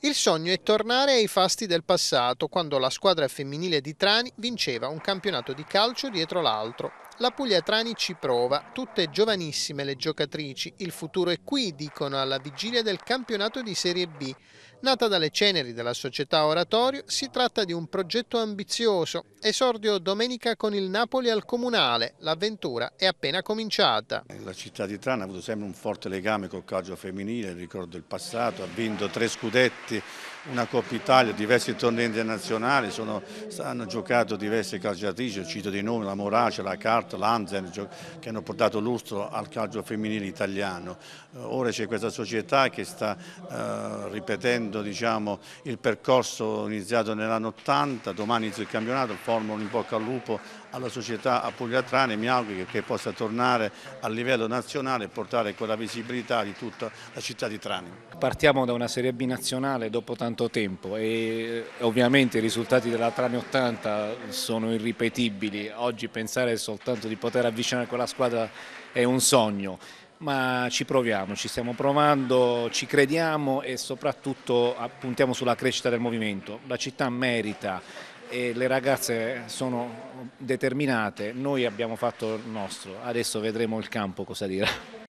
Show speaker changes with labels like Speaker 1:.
Speaker 1: Il sogno è tornare ai fasti del passato, quando la squadra femminile di Trani vinceva un campionato di calcio dietro l'altro. La Puglia Trani ci prova, tutte giovanissime le giocatrici, il futuro è qui, dicono alla vigilia del campionato di Serie B. Nata dalle ceneri della società Oratorio, si tratta di un progetto ambizioso. Esordio domenica con il Napoli al Comunale. L'avventura è appena cominciata.
Speaker 2: Eh, la città di Trana ha avuto sempre un forte legame col calcio femminile, ricordo il passato, ha vinto tre scudetti, una Coppa Italia, diversi tornei internazionali, sono, hanno giocato diverse calciatrici, cito dei nomi, la Morace, la Carta, l'Anzen, che hanno portato lustro al calcio femminile italiano. Eh, ora c'è questa società che sta eh, ripetendo ricordo diciamo, il percorso iniziato nell'anno 80, domani inizio il campionato, formano in bocca al lupo alla società Apugliatrana e mi auguro che, che possa tornare a livello nazionale e portare quella visibilità di tutta la città di Trani.
Speaker 3: Partiamo da una Serie B nazionale dopo tanto tempo e eh, ovviamente i risultati della Trani 80 sono irripetibili, oggi pensare soltanto di poter avvicinare quella squadra è un sogno ma ci proviamo, ci stiamo provando, ci crediamo e soprattutto ah, puntiamo sulla crescita del movimento. La città merita e le ragazze sono determinate, noi abbiamo fatto il nostro, adesso vedremo il campo cosa dirà.